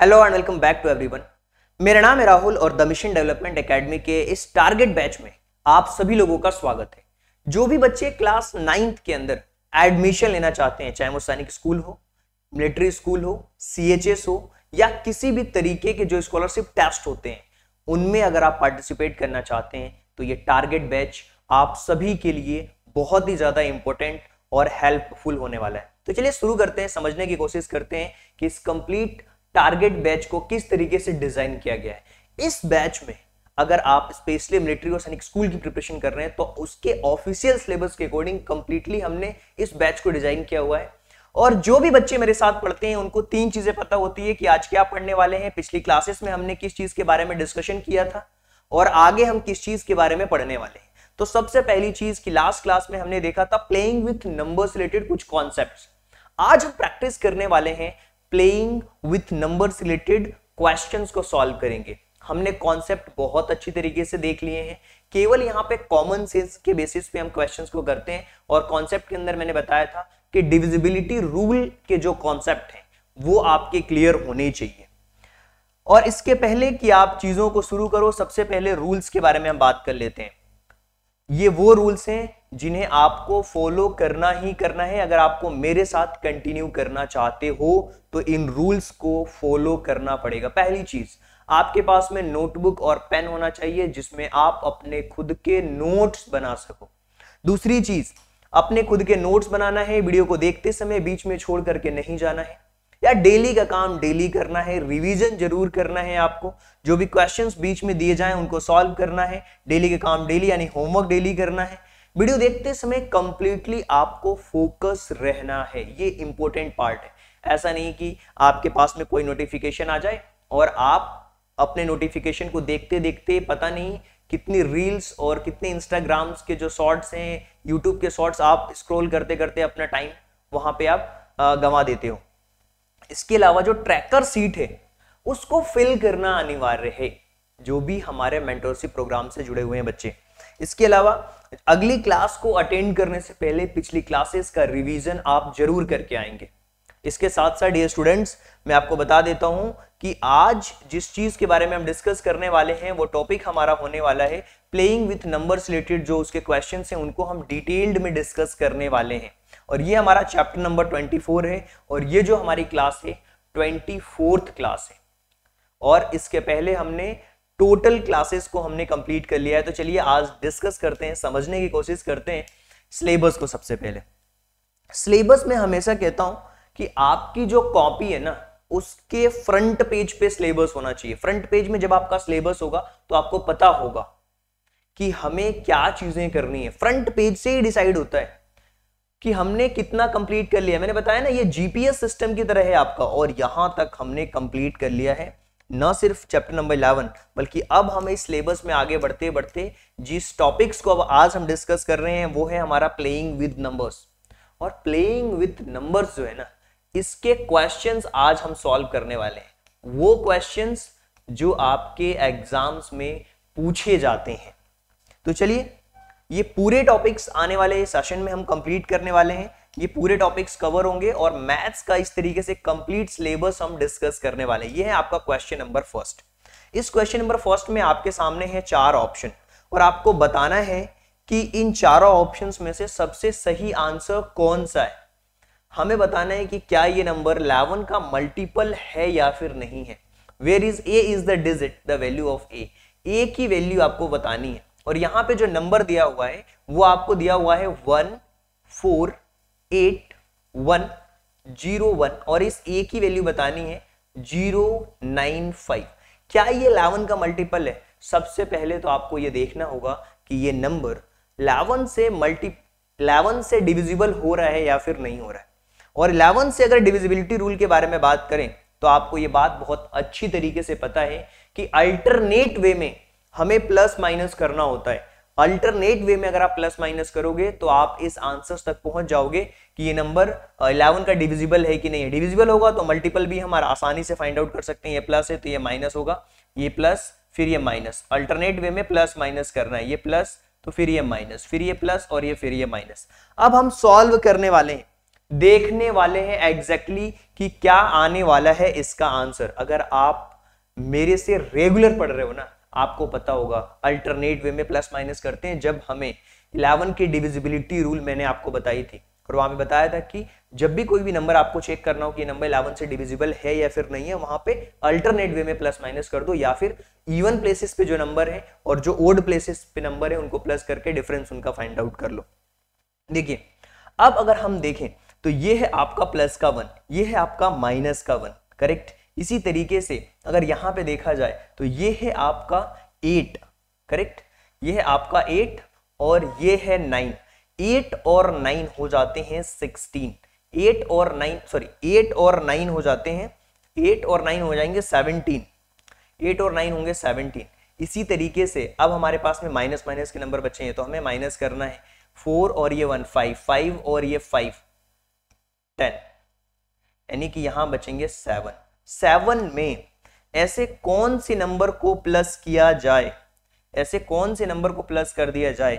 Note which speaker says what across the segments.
Speaker 1: hello and welcome back to everyone मेरा नाम है राहुल और द मिशन डेवलपमेंट एकेडमी के इस टारगेट बैच में आप सभी लोगों का स्वागत है जो भी बच्चे क्लास नाइन्थ के अंदर एडमिशन लेना चाहते हैं चाहे वो सैनिक स्कूल हो मिलिट्री स्कूल हो सीएचएस हो या किसी भी तरीके के जो स्कॉलरशिप टेस्ट होते हैं उनमें अगर आप पार्टिसिपेट करना चाहते हैं तो ये टारगेट बैच आप सभी के लिए बहुत ही ज़्यादा इंपॉर्टेंट और हेल्पफुल होने वाला है तो चलिए शुरू करते हैं समझने की कोशिश करते हैं कि इस कंप्लीट टारगेट बैच को किस तरीके से डिजाइन किया गया है इस बैच में अगर आप स्पेशली मिलिट्री और सैनिक स्कूल की प्रिपरेशन कर रहे हैं तो उसके ऑफिशियल सिलेबस के अकॉर्डिंग कंप्लीटली हमने इस बैच को डिजाइन किया हुआ है और जो भी बच्चे मेरे साथ पढ़ते हैं उनको तीन चीजें पता होती है कि आज क्या पढ़ने वाले हैं पिछली क्लासेस में हमने किस चीज के बारे में डिस्कशन किया था और आगे हम किस चीज के बारे में पढ़ने वाले हैं तो सबसे पहली चीज की लास्ट क्लास में हमने देखा था प्लेइंग विथ नंबर्स रिलेटेड कुछ कॉन्सेप्ट आज हम प्रैक्टिस करने वाले हैं playing with numbers related questions को सॉल्व करेंगे हमने कॉन्सेप्ट बहुत अच्छी तरीके से देख लिए हैं केवल यहाँ पे कॉमन सेंस के बेसिस पे हम क्वेश्चंस को करते हैं और कॉन्सेप्ट के अंदर मैंने बताया था कि डिविजिबिलिटी रूल के जो कॉन्सेप्ट हैं वो आपके क्लियर होने चाहिए और इसके पहले कि आप चीजों को शुरू करो सबसे पहले रूल्स के बारे में हम बात कर लेते हैं ये वो रूल्स हैं जिन्हें आपको फॉलो करना ही करना है अगर आपको मेरे साथ कंटिन्यू करना चाहते हो तो इन रूल्स को फॉलो करना पड़ेगा पहली चीज आपके पास में नोटबुक और पेन होना चाहिए जिसमें आप अपने खुद के नोट्स बना सको दूसरी चीज अपने खुद के नोट्स बनाना है वीडियो को देखते समय बीच में छोड़ करके नहीं जाना है या डेली का काम डेली करना है रिवीजन जरूर करना है आपको जो भी क्वेश्चंस बीच में दिए जाएं उनको सॉल्व करना है डेली का काम डेली यानी होमवर्क डेली करना है वीडियो देखते समय कंप्लीटली आपको फोकस रहना है ये इंपॉर्टेंट पार्ट है ऐसा नहीं कि आपके पास में कोई नोटिफिकेशन आ जाए और आप अपने नोटिफिकेशन को देखते देखते पता नहीं कितनी रील्स और कितने इंस्टाग्राम्स के जो शॉर्ट्स हैं यूट्यूब के शॉर्ट्स आप स्क्रॉल करते करते अपना टाइम वहां पे आप गंवा देते हो इसके अलावा जो ट्रैकर सीट है उसको फिल करना अनिवार्य है जो भी हमारे मेंटोरशिप प्रोग्राम से जुड़े हुए हैं बच्चे इसके अलावा अगली क्लास को अटेंड करने से पहले पिछली क्लासेस का रिवीजन आप जरूर करके आएंगे इसके साथ साथ ये स्टूडेंट्स मैं आपको बता देता हूं कि आज जिस चीज के बारे में हम डिस्कस करने वाले हैं वो टॉपिक हमारा होने वाला है प्लेइंग विथ नंबर रिलेटेड जो उसके क्वेश्चन हैं उनको हम डिटेल्ड में डिस्कस करने वाले हैं और ये हमारा चैप्टर नंबर ट्वेंटी है और ये जो हमारी क्लास है ट्वेंटी क्लास है और इसके पहले हमने टोटल क्लासेस को हमने कंप्लीट कर लिया है तो चलिए आज डिस्कस करते हैं समझने की कोशिश करते हैं सिलेबस को सबसे पहले सिलेबस में हमेशा कहता हूं कि आपकी जो कॉपी है ना उसके फ्रंट पेज पे सिलेबस होना चाहिए फ्रंट पेज में जब आपका सिलेबस होगा तो आपको पता होगा कि हमें क्या चीजें करनी है फ्रंट पेज से ही डिसाइड होता है कि हमने कितना कंप्लीट कर लिया मैंने बताया ना ये जीपीएस सिस्टम की तरह है आपका और यहां तक हमने कंप्लीट कर लिया है न सिर्फ चैप्टर नंबर इलेवन बल्कि अब हम इस सिलेबस में आगे बढ़ते बढ़ते जिस टॉपिक्स को अब आज हम डिस्कस कर रहे हैं वो है हमारा प्लेइंग विद नंबर्स और प्लेइंग विद नंबर्स जो है ना इसके क्वेश्चंस आज हम सॉल्व करने वाले हैं वो क्वेश्चंस जो आपके एग्जाम्स में पूछे जाते हैं तो चलिए ये पूरे टॉपिक्स आने वाले सेशन में हम कंप्लीट करने वाले हैं ये पूरे टॉपिक्स कवर होंगे और मैथ्स का इस तरीके से कंप्लीट सिलेबस हम डिस्कस करने वाले ये है आपका क्वेश्चन नंबर फर्स्ट इस क्वेश्चन नंबर फर्स्ट में आपके सामने है चार ऑप्शन और आपको बताना है कि इन चारों ऑप्शंस में से सबसे सही आंसर कौन सा है हमें बताना है कि क्या ये नंबर इलेवन का मल्टीपल है या फिर नहीं है where is A is the digit the value of A A की वैल्यू आपको बतानी है और यहां पे जो नंबर दिया हुआ है वो आपको दिया हुआ है one four eight one zero one और इस ए की वैल्यू बतानी है जीरो नाइन फाइव क्या ये इलेवन का मल्टीपल है सबसे पहले तो आपको ये देखना होगा कि ये नंबर इलेवन से मल्टी इलेवन से डिविजिबल हो रहा है या फिर नहीं हो रहा है और इलेवन से अगर डिविजिबिलिटी रूल के बारे में बात करें तो आपको ये बात बहुत अच्छी तरीके से पता है कि अल्टरनेट वे में हमें प्लस माइनस करना होता है अल्टरनेट वे में अगर आप प्लस माइनस करोगे तो आप इस आंसर तक पहुंच जाओगे कि ये नंबर इलेवन का डिविजिबल है कि नहीं है डिविजिबल होगा तो मल्टीपल भी हम आसानी से फाइंड आउट कर सकते हैं ये प्लस है तो ये माइनस होगा ये प्लस फिर ये माइनस अल्टरनेट वे में प्लस माइनस करना है ये प्लस तो फिर ये माइनस फिर ये प्लस और ये फिर ये माइनस अब हम सॉल्व करने वाले हैं देखने वाले हैं एग्जैक्टली exactly कि क्या आने वाला है इसका आंसर अगर आप मेरे से रेगुलर पढ़ रहे हो ना आपको पता होगा अल्टरनेट वे में प्लस माइनस करते हैं जब हमें इलेवन की डिविजिबिलिटी रूल मैंने आपको बताई थी और वहां पे बताया था कि जब भी कोई भी नंबर आपको चेक करना हो कि नंबर इलेवन से डिविजिबल है या फिर नहीं है वहां पे अल्टरनेट वे में प्लस माइनस कर दो या फिर इवन प्लेसेस पे जो नंबर है और जो ओल्ड प्लेसेस पे नंबर है उनको प्लस करके डिफरेंस उनका फाइंड आउट कर लो देखिए अब अगर हम देखें तो ये है आपका प्लस का वन ये है आपका माइनस का वन करेक्ट इसी तरीके से अगर यहाँ पे देखा जाए तो ये है आपका एट करेक्ट ये है आपका एट और ये है नाइन एट और नाइन हो जाते हैं सिक्सटीन एट और नाइन सॉरी एट और नाइन हो जाते हैं एट और नाइन हो जाएंगे सेवनटीन एट और नाइन होंगे सेवनटीन इसी तरीके से अब हमारे पास में माइनस माइनस के नंबर बचे हैं तो हमें माइनस करना है फोर और ये वन फाइव फाइव और ये फाइव टेन यानी कि यहां बचेंगे सेवन सेवन में ऐसे कौन से नंबर को प्लस किया जाए ऐसे कौन से नंबर को प्लस कर दिया जाए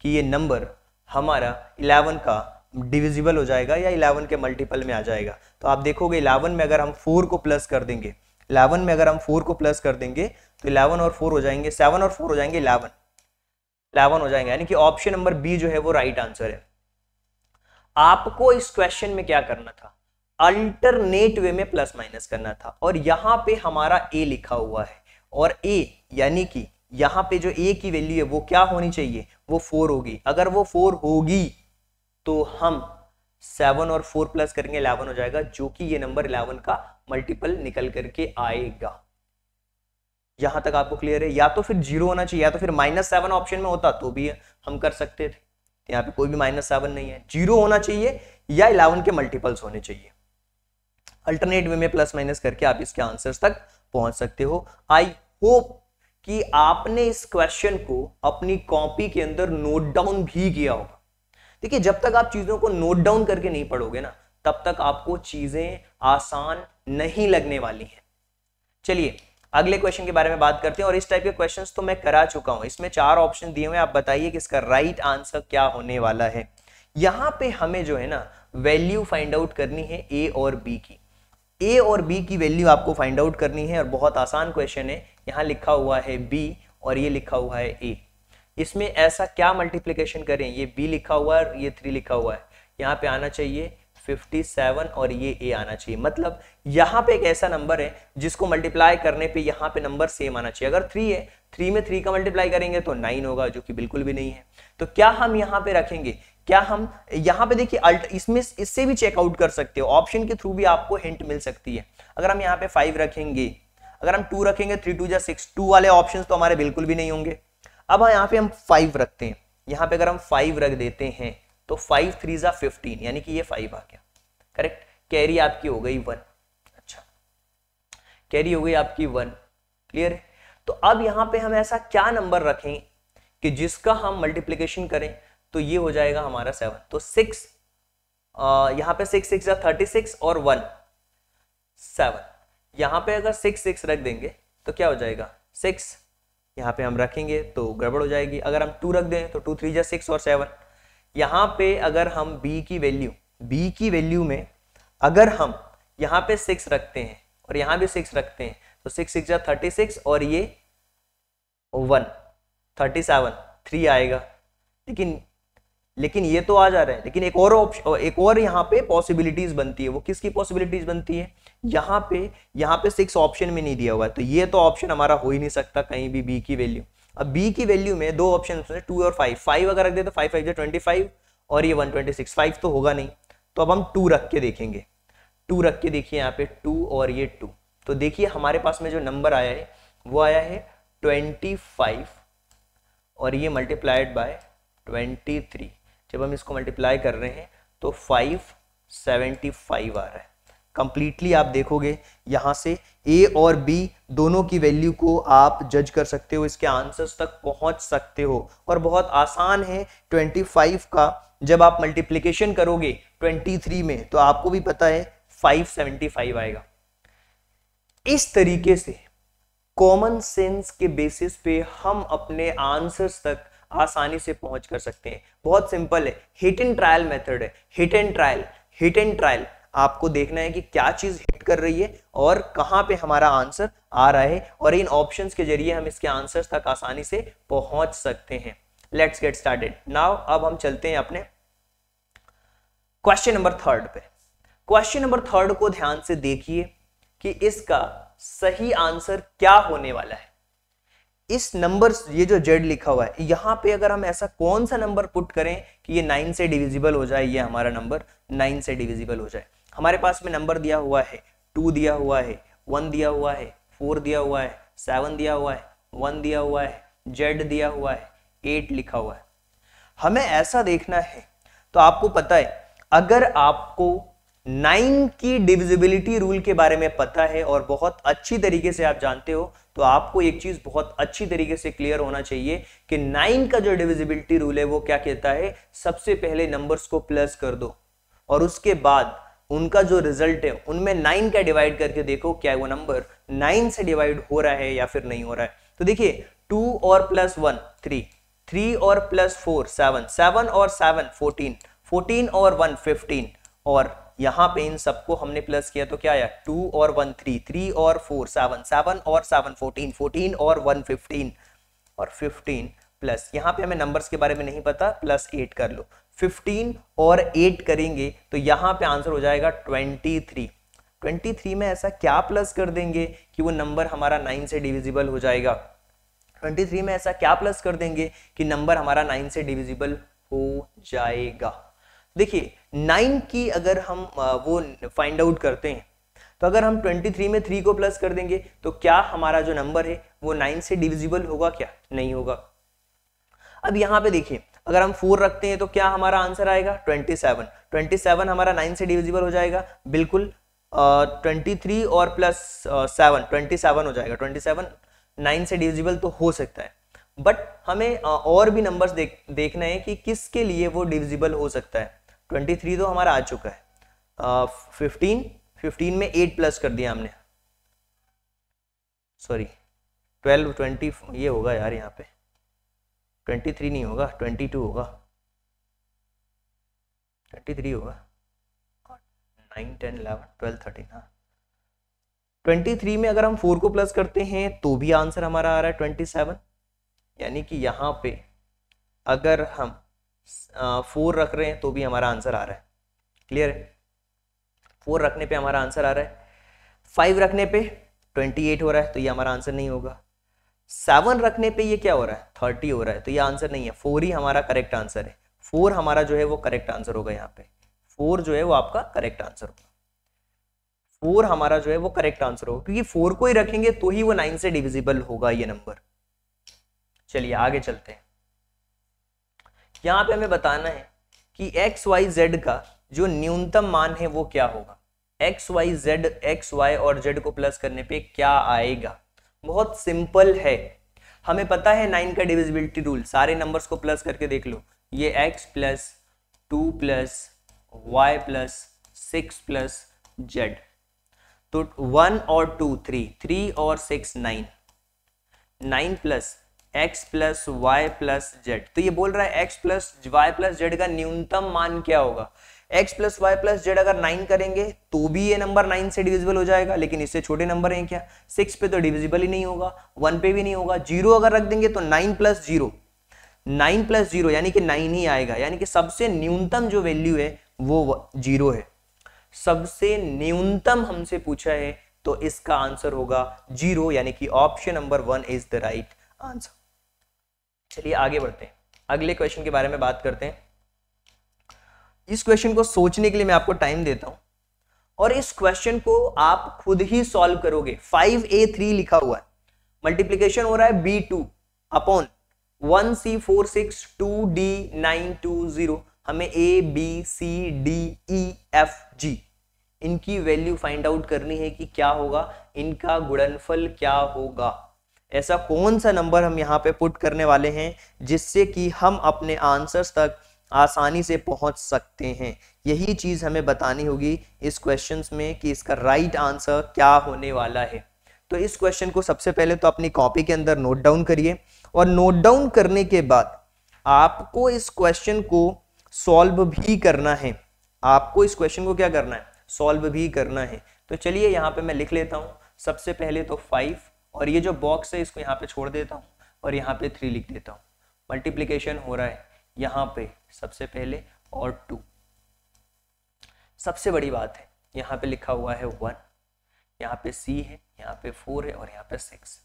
Speaker 1: कि ये नंबर हमारा इलेवन का डिविजिबल हो जाएगा या इलेवन के मल्टीपल में आ जाएगा तो आप देखोगे इलेवन में अगर हम फोर को प्लस कर देंगे इलेवन में अगर हम फोर को प्लस कर देंगे तो इलेवन और फोर हो जाएंगे सेवन और फोर हो जाएंगे इलेवन इलेवन हो जाएंगे यानी कि ऑप्शन नंबर बी जो है वो राइट आंसर है आपको इस क्वेश्चन में क्या करना था अल्टरनेट वे में प्लस माइनस करना था और यहाँ पे हमारा ए लिखा हुआ है और ए यानी कि यहाँ पे जो ए की वैल्यू है वो क्या होनी चाहिए वो फोर होगी अगर वो फोर होगी तो हम सेवन और फोर प्लस करेंगे इलेवन हो जाएगा जो कि ये नंबर इलेवन का मल्टीपल निकल करके आएगा यहां तक आपको क्लियर है या तो फिर जीरो होना चाहिए या तो फिर माइनस सेवन ऑप्शन में होता तो भी हम कर सकते थे यहाँ पे कोई भी माइनस सेवन नहीं है जीरो होना चाहिए या इलेवन के मल्टीपल्स होने चाहिए अल्टरनेट वे में प्लस माइनस करके आप इसके आंसर्स तक पहुंच सकते हो आई होप कि आपने इस क्वेश्चन को अपनी कॉपी के अंदर नोट डाउन भी किया होगा देखिए जब तक आप चीजों को नोट डाउन करके नहीं पढ़ोगे ना तब तक आपको चीजें आसान नहीं लगने वाली हैं चलिए अगले क्वेश्चन के बारे में बात करते हैं और इस टाइप के क्वेश्चंस तो मैं करा चुका हूं इसमें चार ऑप्शन दिए हुए आप बताइए कि इसका राइट आंसर क्या होने वाला है यहाँ पे हमें जो है ना वैल्यू फाइंड आउट करनी है ए और बी की ए और बी की वैल्यू आपको फाइंड आउट करनी है और बहुत आसान क्वेश्चन है यहाँ लिखा हुआ है बी और ये लिखा हुआ है ए इसमें ऐसा क्या मल्टीप्लीकेशन करें ये बी लिखा हुआ है ये थ्री लिखा हुआ है यहाँ पे आना चाहिए 57 और ये ए आना चाहिए मतलब यहाँ पे एक ऐसा नंबर है जिसको मल्टीप्लाई करने पे यहाँ पे नंबर सेम आना चाहिए अगर थ्री है थ्री में थ्री का मल्टीप्लाई करेंगे तो नाइन होगा जो कि बिल्कुल भी नहीं है तो क्या हम यहाँ पे रखेंगे क्या हम यहाँ पे देखिए अल्ट इसमें इससे भी चेकआउट कर सकते हो ऑप्शन के थ्रू भी आपको हिंट मिल सकती है अगर हम यहाँ पे फाइव रखेंगे अगर हम टू रखेंगे थ्री टू या सिक्स टू वाले ऑप्शन तो हमारे बिल्कुल भी नहीं होंगे अब हाँ, यहाँ पे हम फाइव रखते हैं यहाँ पे अगर हम फाइव रख देते हैं तो फाइव थ्री ज़ा फिफ्टीन यानी कि ये फाइव आ गया करेक्ट कैरी आपकी हो गई वन अच्छा कैरी हो गई आपकी वन क्लियर है तो अब यहाँ पे हम ऐसा क्या नंबर रखें कि जिसका हम मल्टीप्लीकेशन करें तो ये हो जाएगा हमारा सेवन तो सिक्स यहाँ पे सिक्स सिक्स या थर्टी सिक्स और वन सेवन यहाँ पे अगर सिक्स सिक्स रख देंगे तो क्या हो जाएगा सिक्स यहाँ पे हम रखेंगे तो गड़बड़ हो जाएगी अगर हम टू रख दें तो टू थ्री जा सिक्स और सेवन यहाँ पे अगर हम बी की वैल्यू बी की वैल्यू में अगर हम यहाँ पे सिक्स रखते हैं और यहाँ भी सिक्स रखते हैं तो सिक्स सिक्स जा थर्टी सिक्स और ये वन थर्टी सेवन थ्री आएगा लेकिन लेकिन ये तो आ जा रहा है लेकिन एक और ऑप्शन एक और यहाँ पे पॉसिबिलिटीज बनती है वो किसकी पॉसिबिलिटीज बनती है यहाँ पे यहाँ पे सिक्स ऑप्शन में नहीं दिया हुआ है तो ये तो ऑप्शन हमारा हो ही नहीं सकता कहीं भी बी की वैल्यू अब बी की वैल्यू में दो ऑप्शन टू और फाइव फाइव अगर रख दे तो फाइव फाइव ट्वेंटी फाइव और ये वन ट्वेंटी सिक्स फाइव तो होगा नहीं तो अब हम टू रख के देखेंगे टू रख के देखिए यहाँ पे टू और ये टू तो देखिए हमारे पास में जो नंबर आया है वो आया है ट्वेंटी फाइव और ये मल्टीप्लाइड बाय ट्वेंटी थ्री जब हम इसको मल्टीप्लाई कर रहे हैं तो फाइव सेवेंटी फाइव आ रहा है कंप्लीटली आप देखोगे यहाँ से ए और बी दोनों की वैल्यू को आप जज कर सकते हो इसके आंसर्स तक पहुँच सकते हो और बहुत आसान है 25 का जब आप मल्टीप्लीकेशन करोगे 23 में तो आपको भी पता है 575 आएगा इस तरीके से कॉमन सेंस के बेसिस पे हम अपने आंसर्स तक आसानी से पहुंच कर सकते हैं बहुत सिंपल है हिट एंड ट्रायल मेथड है hit and trial hit and trial आपको देखना है कि क्या चीज हिट कर रही है और कहाँ पे हमारा आंसर आ रहा है और इन ऑप्शन के जरिए हम इसके आंसर तक आसानी से पहुंच सकते हैं लेट्स गेट स्टार्टेड नाउ अब हम चलते हैं अपने क्वेश्चन नंबर थर्ड पे क्वेश्चन नंबर थर्ड को ध्यान से देखिए कि इसका सही आंसर क्या होने वाला है इस नंबर ये जो जेड लिखा हुआ है यहां पे अगर हम ऐसा कौन सा नंबर पुट करें कि ये नाइन से डिविजिबल हो जाए ये हमारा नंबर नाइन से डिविजिबल हो जाए हमारे पास में नंबर दिया हुआ है टू दिया हुआ है वन दिया हुआ है फोर दिया हुआ है सेवन दिया हुआ है वन दिया हुआ है जेड दिया हुआ है एट लिखा हुआ है हमें ऐसा देखना है तो आपको पता है अगर आपको नाइन की डिविजिबिलिटी रूल के बारे में पता है और बहुत अच्छी तरीके से आप जानते हो तो आपको एक चीज बहुत अच्छी तरीके से क्लियर होना चाहिए कि नाइन का जो डिविजिबिलिटी रूल है वो क्या कहता है सबसे पहले नंबर्स को प्लस कर दो और उसके बाद उनका जो रिजल्ट है उनमें नाइन का डिवाइड करके देखो क्या वो नंबर नाइन से डिवाइड हो रहा है या फिर नहीं हो रहा है तो देखिए टू और प्लस वन थ्री थ्री और प्लस फोर सेवन सेवन और सेवन फोर्टीन फोर्टीन और वन फिफ्टीन और यहाँ पे इन सबको हमने प्लस किया तो क्या आया टू और वन थ्री थ्री और फोर सेवन सेवन और सेवन फोर्टीन फोर्टीन और वन फिफ्टीन और फिफ्टीन प्लस यहाँ पे हमें नंबर्स के बारे में नहीं पता प्लस एट कर लो फिफ्टीन और एट करेंगे तो यहाँ पे आंसर हो जाएगा ट्वेंटी थ्री ट्वेंटी थ्री में ऐसा क्या प्लस कर देंगे कि वो नंबर हमारा नाइन से डिविजिबल हो जाएगा ट्वेंटी थ्री में ऐसा क्या प्लस कर देंगे कि नंबर हमारा नाइन से डिविजिबल हो जाएगा देखिए नाइन की अगर हम वो फाइंड आउट करते हैं तो अगर हम 23 में 3 को प्लस कर देंगे तो क्या हमारा जो नंबर है वो 9 से डिविजिबल होगा क्या नहीं होगा अब यहाँ पे देखिए अगर हम 4 रखते हैं तो क्या हमारा आंसर आएगा 27 27 हमारा 9 से डिविजिबल हो जाएगा बिल्कुल ट्वेंटी थ्री और प्लस सेवन ट्वेंटी सेवन हो जाएगा ट्वेंटी सेवन नाइन से डिविजिबल तो हो सकता है बट हमें uh, और भी नंबर्स देख देखना है कि किसके लिए वो डिविजिबल हो सकता है ट्वेंटी थ्री तो हमारा आ चुका है फिफ्टीन फिफ्टीन में एट प्लस कर दिया हमने सॉरी ट्वेल्व ट्वेंटी ये होगा यार यहाँ पे ट्वेंटी थ्री नहीं होगा ट्वेंटी टू होगा ट्वेंटी थ्री होगा nine ten eleven twelve thirteen हाँ ट्वेंटी थ्री में अगर हम फोर को प्लस करते हैं तो भी आंसर हमारा आ रहा है ट्वेंटी सेवन यानी कि यहाँ पे अगर हम फोर रख रहे हैं तो भी हमारा आंसर आ रहा है क्लियर है फोर रखने पे हमारा आंसर आ रहा है फाइव रखने पे ट्वेंटी एट हो रहा है तो ये हमारा आंसर नहीं होगा सेवन रखने पे ये क्या हो रहा है थर्टी हो रहा है तो ये आंसर नहीं है फोर ही हमारा करेक्ट आंसर है फोर हमारा जो है वो करेक्ट आंसर होगा यहाँ पे फोर जो है वो आपका करेक्ट आंसर होगा फोर हमारा जो है वो करेक्ट आंसर होगा क्योंकि फोर को ही रखेंगे तो ही वो नाइन से डिविजिबल होगा ये नंबर चलिए आगे चलते हैं यहाँ पे हमें बताना है कि एक्स वाई जेड का जो न्यूनतम मान है वो क्या होगा x y z x y और जेड को प्लस करने पे क्या आएगा बहुत सिंपल है हमें पता है नाइन का डिविजिबिलिटी रूल सारे नंबर्स को प्लस करके देख लो ये x plus two plus y plus six plus z तो वन और टू थ्री थ्री और six nine nine plus x plus y plus z तो ये बोल रहा है x plus y plus z का न्यूनतम मान क्या होगा x plus y plus z अगर 9 करेंगे तो भी ये नंबर 9 से डिविजिबल हो जाएगा लेकिन इससे छोटे नंबर हैं क्या 6 पे तो डिविजिबल ही नहीं होगा 1 पे भी नहीं होगा जीरो अगर रख देंगे तो 9 plus zero nine plus zero यानी कि 9 ही आएगा यानी कि सबसे न्यूनतम जो वैल्यू है वो जीरो है सबसे न्यूनतम हमसे पूछा है तो इसका आंसर होगा जीरो यानी कि option number one is the right answer चलिए आगे बढ़ते हैं अगले क्वेश्चन के बारे में बात करते हैं इस क्वेश्चन को सोचने के लिए मैं आपको टाइम देता हूं और इस क्वेश्चन को आप खुद ही सॉल्व करोगे फाइव ए थ्री लिखा हुआ है मल्टीप्लीकेशन हो रहा है B two upon one C four six two D nine two zero हमें A B C D E F G इनकी वैल्यू फाइंड आउट करनी है कि क्या होगा इनका गुणनफल क्या होगा ऐसा कौन सा नंबर हम यहाँ पे पुट करने वाले हैं जिससे कि हम अपने आंसर्स तक आसानी से पहुँच सकते हैं यही चीज़ हमें बतानी होगी इस क्वेश्चन में कि इसका राइट right आंसर क्या होने वाला है तो इस क्वेश्चन को सबसे पहले तो अपनी कॉपी के अंदर नोट डाउन करिए और नोट डाउन करने के बाद आपको इस क्वेश्चन को सॉल्व भी करना है आपको इस क्वेश्चन को क्या करना है सॉल्व भी करना है तो चलिए यहाँ पे मैं लिख लेता हूँ सबसे पहले तो फाइव और ये जो बॉक्स है इसको यहाँ पे छोड़ देता हूँ और यहाँ पे थ्री लिख देता हूँ मल्टीप्लीकेशन हो रहा है यहाँ पे सबसे पहले और टू सबसे बड़ी बात है यहाँ पे लिखा हुआ है वन यहाँ पे सी है यहाँ पे फोर है और यहाँ पे सिक्स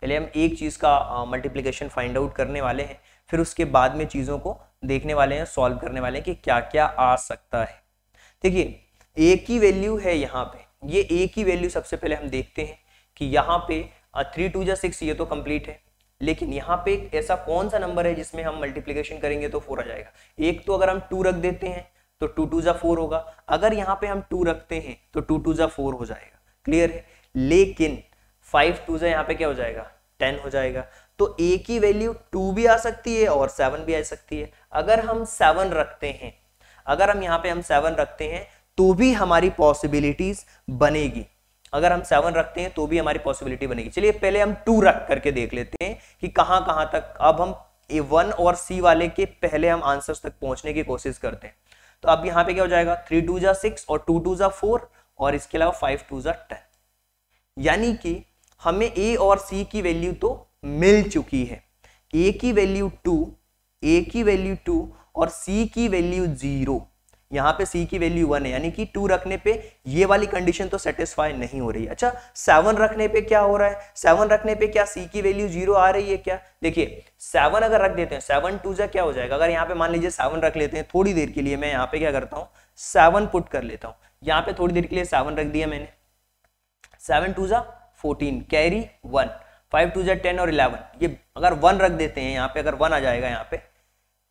Speaker 1: पहले हम एक चीज़ का मल्टीप्लीकेशन फाइंड आउट करने वाले हैं फिर उसके बाद में चीज़ों को देखने वाले हैं सॉल्व करने वाले हैं कि क्या क्या आ सकता है देखिए ए की वैल्यू है यहाँ पे ये ए की वैल्यू सबसे पहले हम देखते हैं कि यहाँ पे थ्री टू या सिक्स ये तो कंप्लीट है लेकिन यहाँ पे ऐसा कौन सा नंबर है जिसमें हम मल्टीप्लीकेशन करेंगे तो फोर आ जाएगा एक तो अगर हम टू रख देते हैं तो टू टू जा फोर होगा अगर यहाँ पे हम टू रखते हैं तो टू टू जा फोर हो जाएगा क्लियर है लेकिन फाइव टू जा यहाँ पे क्या हो जाएगा टेन हो जाएगा तो ए की वैल्यू टू भी आ सकती है और सेवन भी आ सकती है अगर हम सेवन रखते हैं अगर हम यहाँ पे हम सेवन रखते हैं तो भी हमारी पॉसिबिलिटीज बनेगी अगर हम सेवन रखते हैं तो भी हमारी पॉसिबिलिटी बनेगी चलिए पहले हम टू रख करके देख लेते हैं कि कहाँ कहाँ तक अब हम ए वन और सी वाले के पहले हम आंसर तक पहुंचने की कोशिश करते हैं तो अब यहाँ पे क्या हो जाएगा थ्री टू जा सिक्स और टू टू जा फोर और इसके अलावा फाइव टू जा टेन यानी कि हमें ए और सी की वैल्यू तो मिल चुकी है ए की वैल्यू टू ए की वैल्यू टू और सी की वैल्यू जीरो यहाँ पे सी की वैल्यू वन है यानी कि टू रखने पे ये वाली कंडीशन तो सेटिस्फाई नहीं हो रही है अच्छा सेवन रखने पे क्या हो रहा है सेवन रखने पे क्या सी की वैल्यू जीरो आ रही है क्या देखिए सेवन अगर रख देते हैं सेवन टू जा क्या हो जाएगा अगर यहाँ पे मान लीजिए सेवन रख लेते हैं थोड़ी देर के लिए मैं यहाँ पे क्या करता हूँ सेवन पुट कर लेता हूँ यहाँ पे थोड़ी देर के लिए सेवन रख दिया मैंने सेवन टू जा fourteen carry one five two जा टेन और इलेवन ये अगर वन रख देते हैं यहाँ पे अगर वन आ जाएगा यहाँ पे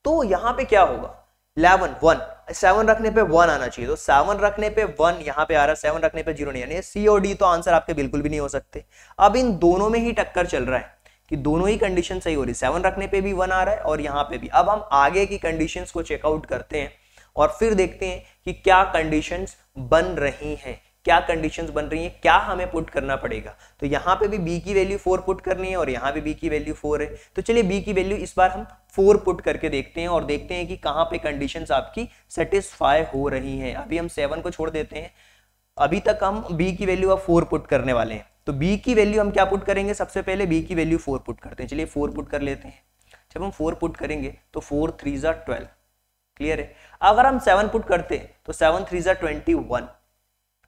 Speaker 1: तो यहाँ पे क्या होगा इलेवन वन सेवन रखने पे वन आना चाहिए तो सेवन रखने पे वन यहाँ पे आ रहा है सेवन रखने पे जीरो नहीं यानी सी और डी तो आंसर आपके बिल्कुल भी नहीं हो सकते अब इन दोनों में ही टक्कर चल रहा है कि दोनों ही कंडीशन सही हो रही है सेवन रखने पे भी वन आ रहा है और यहाँ पे भी अब हम आगे की कंडीशन को चेकआउट करते हैं और फिर देखते हैं कि क्या कंडीशन बन रही हैं क्या कंडीशन बन रही है क्या हमें पुट करना पड़ेगा तो यहाँ पे भी बी की वैल्यू फोर पुट करनी है और यहाँ पे बी की वैल्यू फोर है तो चलिए बी की वैल्यू इस बार हम फोर पुट करके देखते हैं और देखते हैं कि कहाँ पे कंडीशन आपकी सेटिस्फाई हो रही हैं अभी हम सेवन को छोड़ देते हैं अभी तक हम बी की वैल्यू अब फोर पुट करने वाले हैं तो बी की वैल्यू हम क्या पुट करेंगे सबसे पहले बी की वैल्यू फोर पुट करते हैं चलिए फोर पुट कर लेते हैं जब हम फोर पुट करेंगे तो फोर थ्री जार ट्वेल्व क्लियर है अगर हम सेवन पुट करते हैं तो सेवन थ्री जार twenty one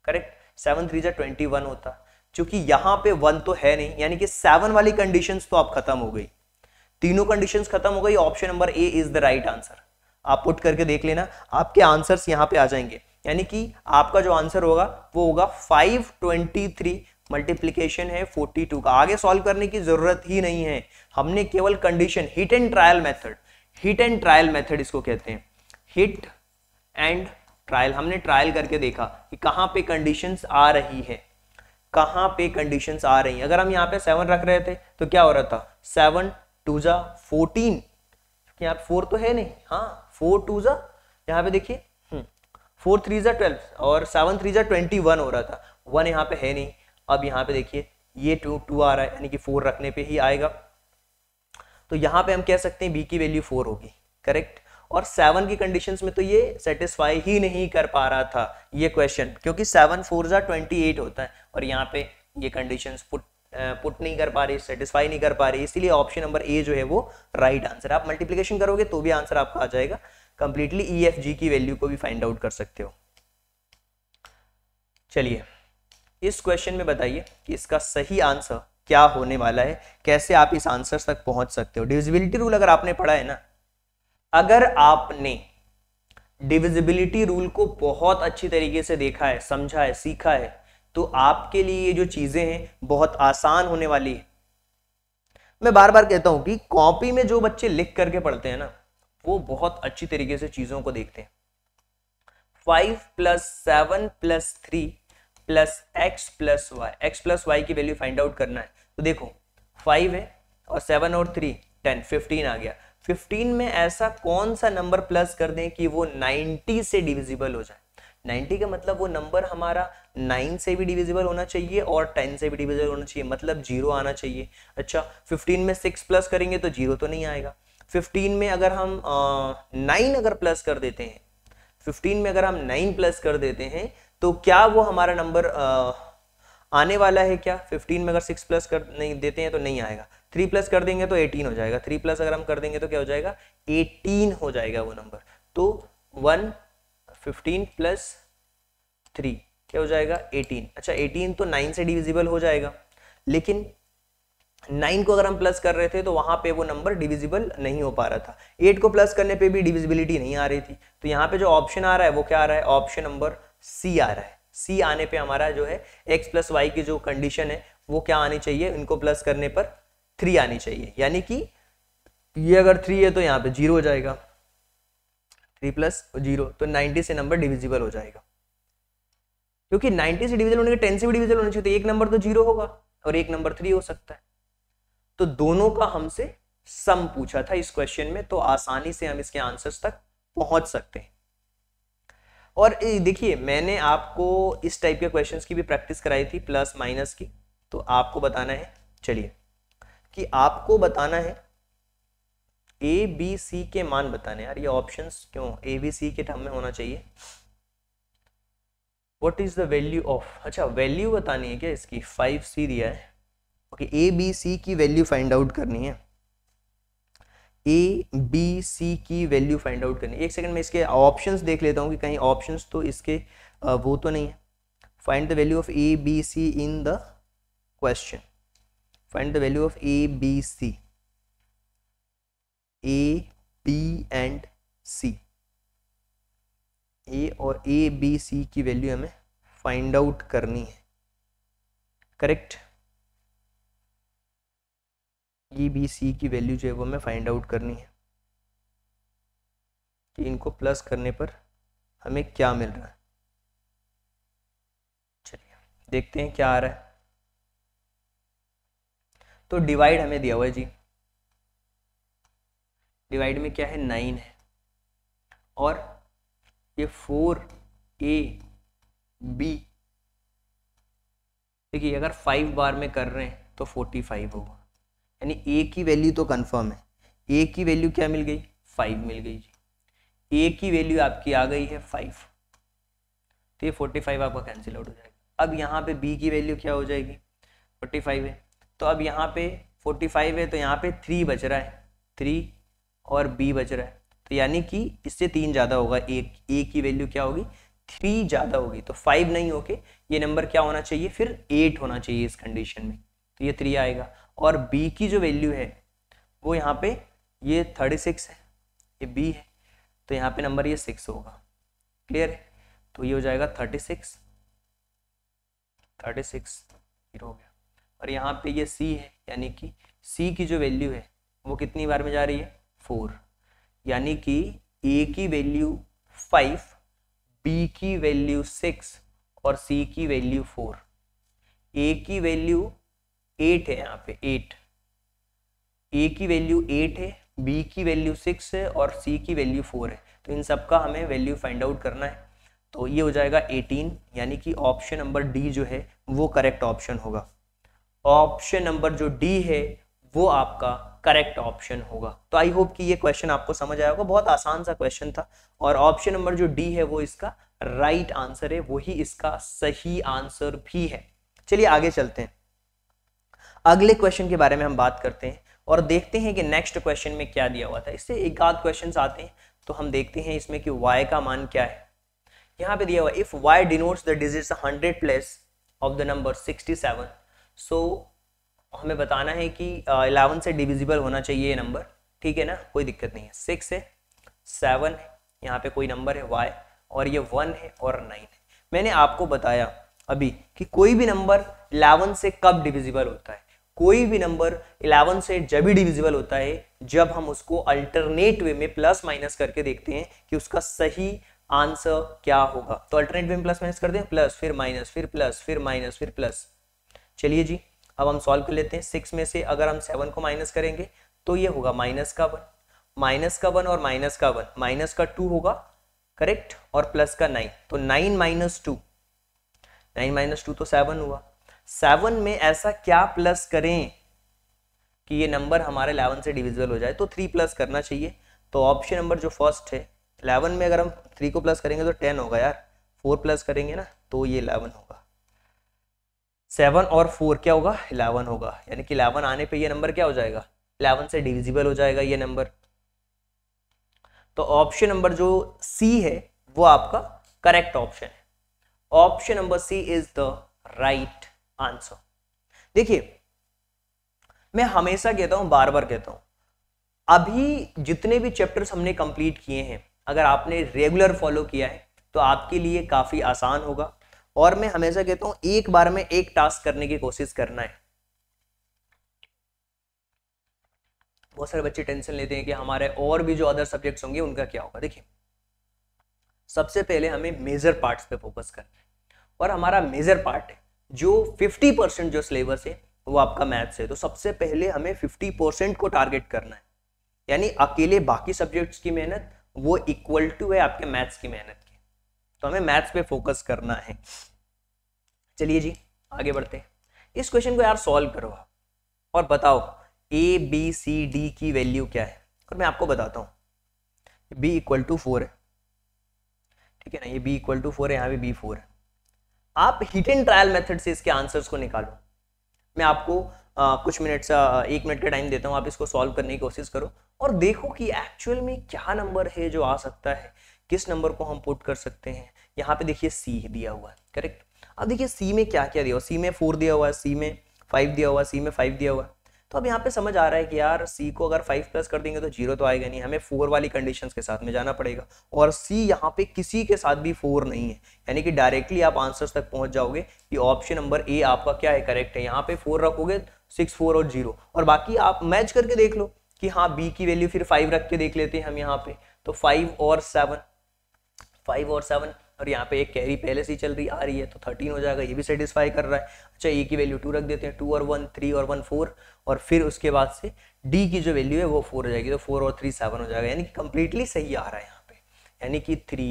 Speaker 1: correct seven three जै ट्वेंटी वन होता चूंकि यहाँ पे वन तो है नहीं यानी कि सेवन वाली कंडीशन तो आप खत्म हो गई तीनों कंडीशन खत्म हो गई option number A is the right answer आप पुट करके देख लेना आपके आंसर्स यहाँ पे आ जाएंगे यानी कि आपका जो आंसर होगा वो होगा फाइव ट्वेंटी थ्री मल्टीप्लीकेशन है फोर्टी टू का आगे सॉल्व करने की जरूरत ही नहीं है हमने केवल condition hit and trial method hit and trial method इसको कहते हैं हिट एंड ट्रायल हमने ट्रायल करके देखा कि कहाँ पे कंडीशंस आ रही है कहाँ पे कंडीशंस आ रही हैं अगर हम यहाँ पे सेवन रख रहे थे तो क्या हो रहा था सेवन टू जा फोर्टीन यहाँ पे फोर तो है नहीं हाँ फोर टू जा यहाँ पे देखिए फोर हम्म, थ्री जा ट्वेल्व और सेवन थ्री जा ट्वेंटी वन हो रहा था वन यहाँ पे है नहीं अब यहाँ पे देखिए ये टू टू आ रहा है यानी कि फोर रखने पे ही आएगा तो यहाँ पे हम कह सकते हैं बी की वैल्यू फोर होगी करेक्ट और सेवन की कंडीशन में तो ये सेटिस्फाई ही नहीं कर पा रहा था ये क्वेश्चन क्योंकि सेवन फोर ज़ा ट्वेंटी एट होता है और यहाँ पे ये कंडीशन पुट पुट नहीं कर पा रही सेटिस्फाई नहीं कर पा रही इसीलिए ऑप्शन नंबर ए जो है वो राइट right आंसर आप मल्टीप्लीकेशन करोगे तो भी आंसर आपका आ जाएगा कंप्लीटली ई एफ जी की वैल्यू को भी फाइंड आउट कर सकते हो चलिए इस क्वेश्चन में बताइए कि इसका सही आंसर क्या होने वाला है कैसे आप इस आंसर तक पहुंच सकते हो डिविजिबिलिटी रूल अगर आपने पढ़ा है ना अगर आपने डिविजिबिलिटी रूल को बहुत अच्छी तरीके से देखा है समझा है सीखा है तो आपके लिए ये जो चीजें हैं बहुत आसान होने वाली है मैं बार बार कहता हूं कि कॉपी में जो बच्चे लिख करके पढ़ते हैं ना वो बहुत अच्छी तरीके से चीजों को देखते हैं five plus seven plus three plus x plus y x plus y की वैल्यू फाइंड आउट करना है तो देखो फाइव है और सेवन और थ्री टेन फिफ्टीन आ गया 15 में ऐसा कौन सा नंबर प्लस कर दें कि वो 90 से डिविजिबल हो जाए 90 का मतलब वो नंबर हमारा 9 से भी डिविजिबल होना चाहिए और 10 से भी डिविजिबल होना चाहिए मतलब जीरो आना चाहिए अच्छा 15 में 6 प्लस करेंगे तो जीरो तो नहीं आएगा 15 में अगर हम नाइन अगर प्लस कर देते हैं 15 में अगर हम नाइन प्लस कर देते हैं तो क्या वो हमारा नंबर आने वाला है क्या 15 में अगर 6 प्लस कर नहीं देते हैं तो नहीं आएगा थ्री प्लस कर देंगे तो एटीन हो जाएगा थ्री प्लस अगर हम कर देंगे तो क्या हो जाएगा एटीन हो जाएगा वो नंबर तो वन फिफ्टीन प्लस थ्री क्या हो जाएगा एटीन अच्छा एटीन तो नाइन से डिविजिबल हो जाएगा लेकिन नाइन को अगर हम प्लस कर रहे थे तो वहां पे वो नंबर डिविजिबल नहीं हो पा रहा था एट को प्लस करने पे भी डिविजिबिलिटी नहीं आ रही थी तो यहाँ पे जो ऑप्शन आ रहा है वो क्या आ रहा है ऑप्शन नंबर सी आ रहा है सी आने पे हमारा जो है एक्स प्लस वाई की जो कंडीशन है वो क्या आनी चाहिए इनको प्लस करने पर थ्री आनी चाहिए यानी कि ये अगर थ्री है तो यहाँ पे जीरो हो जाएगा थ्री प्लस जीरो तो नाइनटी से नंबर डिविजिबल हो जाएगा क्योंकि नाइनटी से डिविजल होने के टेन से भी डिविजल होना चाहिए तो एक नंबर तो जीरो होगा और एक नंबर थ्री हो सकता है तो दोनों का हमसे सम पूछा था इस क्वेश्चन में तो आसानी से हम इसके आंसर्स तक पहुंच सकते हैं और देखिए मैंने आपको इस टाइप के क्वेश्चंस की भी प्रैक्टिस कराई थी प्लस माइनस की तो आपको बताना है चलिए कि आपको बताना है ए बी सी के मान बताने यार ये ऑप्शंस क्यों ए बी सी के टर्म में होना चाहिए what is the value of अच्छा वैल्यू बतानी है क्या इसकी फाइव सी दिया है ओके ए बी सी की वैल्यू फाइंड आउट करनी है ए बी सी की वैल्यू फाइंड आउट करनी है एक सेकंड में इसके ऑप्शंस देख लेता हूँ कि कहीं ऑप्शंस तो इसके वो तो नहीं है find the value of A B C in the question find the value of A B C A B and C A और ए बी सी की वैल्यू हमें फाइंड आउट करनी है करेक्ट ई बी सी की value जो है वो हमें फाइंड आउट करनी है कि इनको प्लस करने पर हमें क्या मिल रहा है चलिए देखते हैं क्या आ रहा है तो डिवाइड हमें दिया हुआ है जी डिवाइड में क्या है नाइन है और ये फोर ए बी देखिए अगर फाइव बार में कर रहे हैं तो फोर्टी फाइव होगा यानी ए की वैल्यू तो कंफर्म है ए की वैल्यू क्या मिल गई फाइव मिल गई जी ए की वैल्यू आपकी आ गई है फाइव तो ये फोर्टी फाइव आपका कैंसिल आउट हो जाएगा अब यहाँ पे बी की वैल्यू क्या हो जाएगी फोर्टी फाइव है तो अब यहाँ पे 45 है तो यहाँ पे थ्री बच रहा है थ्री और बी बच रहा है तो यानी कि इससे तीन ज़्यादा होगा एक ए की वैल्यू क्या होगी थ्री ज़्यादा होगी तो फाइव नहीं होके ये नंबर क्या होना चाहिए फिर एट होना चाहिए इस कंडीशन में तो ये थ्री आएगा और बी की जो वैल्यू है वो यहाँ पे ये थर्टी सिक्स है ये बी है तो यहाँ पे नंबर ये सिक्स होगा क्लियर है तो ये हो जाएगा thirty six thirty six zero हो गया और यहाँ पे ये सी है यानी कि सी की जो वैल्यू है वो कितनी बार में जा रही है फोर यानी कि ए की वैल्यू फाइव बी की वैल्यू सिक्स और सी की वैल्यू फोर ए की वैल्यू एट है यहाँ पे एट ए की वैल्यू एट है बी की वैल्यू सिक्स है और सी की वैल्यू फोर है तो इन सब का हमें वैल्यू फाइंड आउट करना है तो ये हो जाएगा एटीन यानी कि ऑप्शन नंबर डी जो है वो करेक्ट ऑप्शन होगा ऑप्शन नंबर जो डी है वो आपका करेक्ट ऑप्शन होगा तो आई होप कि ये क्वेश्चन आपको समझ आया होगा बहुत आसान सा क्वेश्चन था और ऑप्शन नंबर जो डी है वो इसका राइट right आंसर है वही इसका सही आंसर भी है चलिए आगे चलते हैं अगले क्वेश्चन के बारे में हम बात करते हैं और देखते हैं कि नेक्स्ट क्वेश्चन में क्या दिया हुआ था इससे एक आध क्वेश्चन आते हैं तो हम देखते हैं इसमें कि वाई का मान क्या है यहाँ पे दिया हुआ if y denotes the digit hundred place of the number sixty seven so so, हमें बताना है कि इलेवन से डिविजिबल होना चाहिए ये नंबर ठीक है ना कोई दिक्कत नहीं है सिक्स है सेवन है यहाँ पे कोई नंबर है वाई और ये वन है और नाइन है मैंने आपको बताया अभी कि कोई भी नंबर इलेवन से कब डिविजिबल होता है कोई भी नंबर इलेवन से जब भी डिविजिबल होता है जब हम उसको अल्टरनेट वे में प्लस माइनस करके देखते हैं कि उसका सही आंसर क्या होगा तो अल्टरनेट वे में प्लस माइनस कर दें प्लस फिर माइनस फिर प्लस फिर माइनस फिर प्लस चलिए जी अब हम सॉल्व कर लेते हैं सिक्स में से अगर हम सेवन को माइनस करेंगे तो ये होगा माइनस का वन माइनस का वन और माइनस का वन माइनस का टू होगा करेक्ट और प्लस का नाइन तो nine minus two nine minus two तो सेवन हुआ सेवन में ऐसा क्या प्लस करें कि ये नंबर हमारे इलेवन से डिविजिबल हो जाए तो थ्री प्लस करना चाहिए तो ऑप्शन नंबर जो फर्स्ट है इलेवन में अगर हम थ्री को प्लस करेंगे तो टेन होगा यार फोर प्लस करेंगे ना तो ये इलेवन होगा सेवन और फोर क्या होगा इलेवन होगा यानी कि इलेवन आने पे ये नंबर क्या हो जाएगा इलेवन से डिविजिबल हो जाएगा ये नंबर तो ऑप्शन नंबर जो सी है वो आपका करेक्ट ऑप्शन है option number C is the right answer देखिए मैं हमेशा कहता हूं बार बार कहता हूं अभी जितने भी चैप्टर्स हमने कंप्लीट किए हैं अगर आपने रेगुलर फॉलो किया है तो आपके लिए काफ़ी आसान होगा और मैं हमेशा कहता हूं एक बार में एक टास्क करने की कोशिश करना है बहुत सारे बच्चे टेंशन लेते हैं कि हमारे और भी जो अदर सब्जेक्ट्स होंगे उनका क्या होगा देखिए सबसे पहले हमें मेजर पार्ट्स पे फोकस करना है और हमारा मेजर पार्ट है जो 50 परसेंट जो सिलेबस है वो आपका मैथ्स है तो सबसे पहले हमें 50 परसेंट को टारगेट करना है यानी अकेले बाकी सब्जेक्ट्स की मेहनत वो इक्वल टू है आपके मैथ्स की मेहनत तो हमें मैथ्स पे फोकस करना है चलिए जी आगे बढ़ते हैं इस क्वेश्चन को यार सॉल्व करो आप और बताओ ए बी सी डी की वैल्यू क्या है और मैं आपको बताता हूँ बी इक्वल टू फोर है ठीक है ना ये बी इक्वल टू फोर है यहाँ पे बी फोर है आप हिट एंड ट्रायल मेथड से इसके आंसर्स को निकालो मैं आपको आ, कुछ मिनट सा एक मिनट का टाइम देता हूँ आप इसको सॉल्व करने की कोशिश करो और देखो कि एक्चुअल में क्या नंबर है जो आ सकता है किस नंबर को हम पुट कर सकते हैं यहाँ पे देखिए सी दिया हुआ है करेक्ट अब देखिए सी में क्या क्या दिया हुआ सी में फोर दिया हुआ है सी में फाइव दिया हुआ है सी में फाइव दिया हुआ है तो अब यहाँ पे समझ आ रहा है कि यार सी को अगर फाइव प्लस कर देंगे तो जीरो तो आएगा नहीं हमें फोर वाली कंडीशन के साथ में जाना पड़ेगा और सी यहाँ पे किसी के साथ भी फोर नहीं है यानी कि डायरेक्टली आप आंसर तक पहुंच जाओगे कि ऑप्शन नंबर ए आपका क्या है करेक्ट है यहाँ पे फोर रखोगे सिक्स फोर और जीरो और बाकी आप मैच करके देख लो कि हाँ बी की वैल्यू फिर फाइव रख के देख लेते हैं हम यहाँ पे तो फाइव और सेवन फाइव और सेवन और यहाँ पे एक कैरी पहले से ही चल रही आ रही है तो थर्टीन हो जाएगा ये भी सेटिस्फाई कर रहा है अच्छा ए की वैल्यू टू रख देते हैं टू और वन थ्री और वन फोर और फिर उसके बाद से डी की जो वैल्यू है वो फोर हो जाएगी तो फोर और थ्री सेवन हो जाएगा यानी कि कंप्लीटली सही आ रहा है यहाँ पे यानी कि three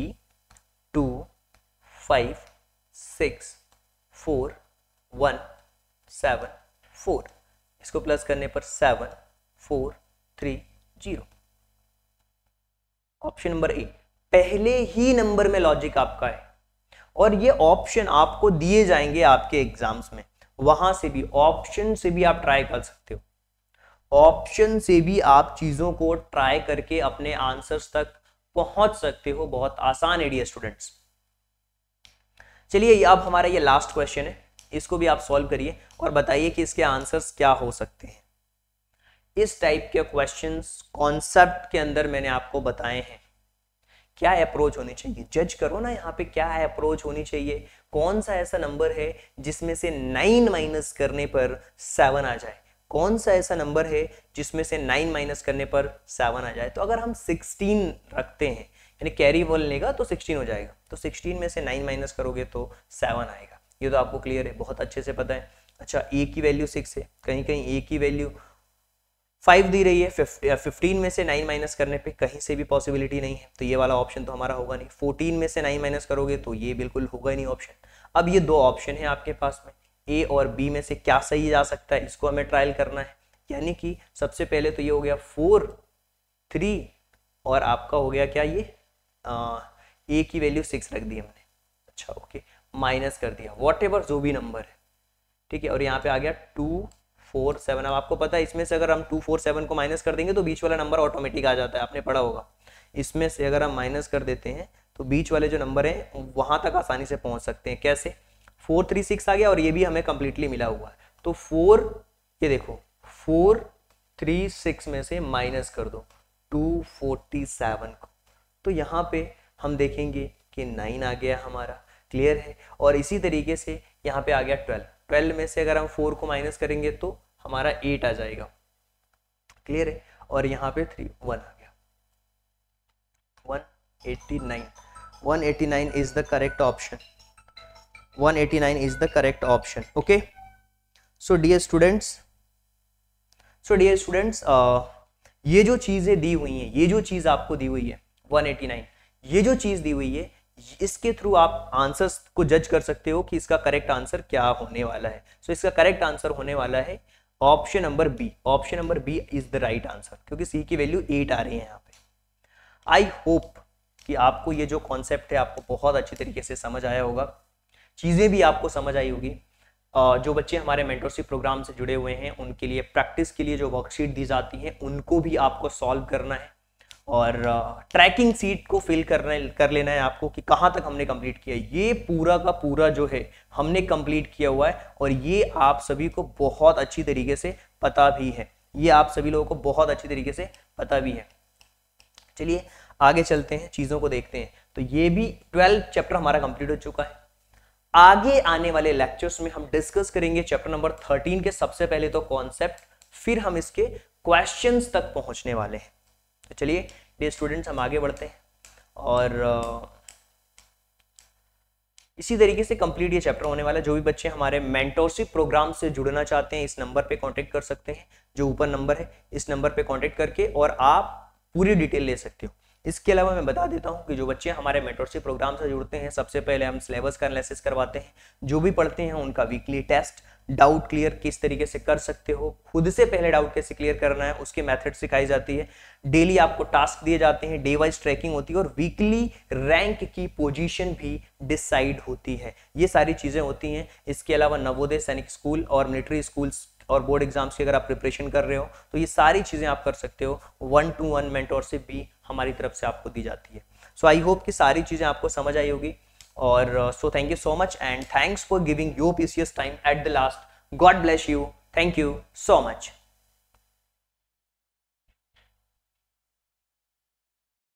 Speaker 1: two five six four one seven four इसको प्लस करने पर seven four three zero option number eight पहले ही नंबर में लॉजिक आपका है और ये ऑप्शन आपको दिए जाएंगे आपके एग्जाम्स में वहां से भी ऑप्शन से भी आप ट्राई कर सकते हो ऑप्शन से भी आप चीज़ों को ट्राई करके अपने आंसर्स तक पहुंच सकते हो बहुत आसान है स्टूडेंट्स चलिए अब हमारा ये लास्ट क्वेश्चन है इसको भी आप सॉल्व करिए और बताइए कि इसके आंसर्स क्या हो सकते हैं इस टाइप के क्वेश्चंस कॉन्सेप्ट के अंदर मैंने आपको बताए हैं क्या अप्रोच होनी चाहिए जज करो ना यहाँ पे क्या अप्रोच होनी चाहिए कौन सा ऐसा नंबर है जिसमें से नाइन माइनस करने पर सेवन आ जाए कौन सा ऐसा नंबर है जिसमें से नाइन माइनस करने पर सेवन आ जाए तो अगर हम सिक्सटीन रखते हैं यानी कैरी वन लेगा तो सिक्सटीन हो जाएगा तो सिक्सटीन में से नाइन माइनस करोगे तो सेवन आएगा ये तो आपको क्लियर है बहुत अच्छे से पता है अच्छा ए की वैल्यू सिक्स है कहीं कहीं ए की वैल्यू फाइव दी रही है फिफ्टीन में से नाइन माइनस करने पे कहीं से भी पॉसिबिलिटी नहीं है तो ये वाला ऑप्शन तो हमारा होगा नहीं फोर्टीन में से नाइन माइनस करोगे तो ये बिल्कुल होगा ही नहीं ऑप्शन अब ये दो ऑप्शन है आपके पास में ए और बी में से क्या सही जा सकता है इसको हमें ट्रायल करना है यानी कि सबसे पहले तो ये हो गया फोर थ्री और आपका हो गया क्या ये आ, ए की वैल्यू सिक्स रख दी हमने अच्छा ओके माइनस कर दिया वॉट जो भी नंबर है ठीक है और यहाँ पे आ गया टू फोर सेवन अब आपको पता है इसमें से अगर हम टू फोर सेवन को माइनस कर देंगे तो बीच वाला नंबर ऑटोमेटिक आ जाता है आपने पढ़ा होगा इसमें से अगर हम माइनस कर देते हैं तो बीच वाले जो नंबर हैं वहाँ तक आसानी से पहुँच सकते हैं कैसे फोर थ्री सिक्स आ गया और ये भी हमें कंप्लीटली मिला हुआ है तो फोर ये देखो फोर थ्री सिक्स में से माइनस कर दो टू फोर्टी सेवन को तो यहाँ पे हम देखेंगे कि नाइन आ गया हमारा क्लियर है और इसी तरीके से यहाँ पे आ गया ट्वेल्व ट्वेल्व में से अगर हम फोर को माइनस करेंगे तो हमारा एट आ जाएगा क्लियर है और यहाँ पे थ्री वन आ गया one eighty nine one nine is the correct option one eighty nine is the correct option okay so dear students so dear students ये जो चीज़ें दी हुई हैं ये जो चीज़ आपको दी हुई है 189 ये जो चीज़ दी हुई है इसके थ्रू आप आंसर्स को जज कर सकते हो कि इसका करेक्ट आंसर क्या होने वाला है सो so, इसका करेक्ट आंसर होने वाला है option number B option number B is the right answer क्योंकि सी की वैल्यू एट आ रही है यहाँ पे आई होप कि आपको ये जो कॉन्सेप्ट है आपको बहुत अच्छे तरीके से समझ आया होगा चीज़ें भी आपको समझ आई होगी जो बच्चे हमारे मेंटोरशिप प्रोग्राम से जुड़े हुए हैं उनके लिए प्रैक्टिस के लिए जो वर्कशीट दी जाती है उनको भी आपको सॉल्व करना है और ट्रैकिंग सीट को फिल करना कर लेना है आपको कि कहाँ तक हमने कंप्लीट किया ये पूरा का पूरा जो है हमने कंप्लीट किया हुआ है और ये आप सभी को बहुत अच्छी तरीके से पता भी है ये आप सभी लोगों को बहुत अच्छी तरीके से पता भी है चलिए आगे चलते हैं चीज़ों को देखते हैं तो ये भी ट्वेल्व चैप्टर हमारा कंप्लीट हो चुका है आगे आने वाले लेक्चर्स में हम डिस्कस करेंगे चैप्टर नंबर थर्टीन के सबसे पहले तो कॉन्सेप्ट फिर हम इसके क्वेश्चंस तक पहुंचने वाले हैं तो चलिए डे स्टूडेंट्स हम आगे बढ़ते हैं और इसी तरीके से कंप्लीट ये चैप्टर होने वाला है जो भी बच्चे हमारे मेंटोरशिप प्रोग्राम से जुड़ना चाहते हैं इस नंबर पे कांटेक्ट कर सकते हैं जो ऊपर नंबर है इस नंबर पे कांटेक्ट करके और आप पूरी डिटेल ले सकते हो इसके अलावा मैं बता देता हूँ कि जो बच्चे हमारे मेंटरशिप प्रोग्राम से जुड़ते हैं सबसे पहले हम सिलेबस का एनालिसिस करवाते हैं जो भी पढ़ते हैं उनका वीकली टेस्ट डाउट क्लियर किस तरीके से कर सकते हो खुद से पहले डाउट कैसे क्लियर करना है उसके मेथड सिखाई जाती है डेली आपको टास्क दिए जाते हैं डे वाइज ट्रैकिंग होती है और वीकली रैंक की पोजीशन भी डिसाइड होती है ये सारी चीज़ें होती हैं इसके अलावा नवोदय सैनिक स्कूल और मिलिट्री स्कूल्स और बोर्ड एग्जाम्स की अगर आप प्रिपरेशन कर रहे हो तो ये सारी चीज़ें आप कर सकते हो वन टू वन मेंटोरशिप भी हमारी तरफ से आपको दी जाती है सो आई होप कि सारी चीज़ें आपको समझ आई होगी और so thank you so much and thanks for giving you PCS time at the last God bless you thank you so much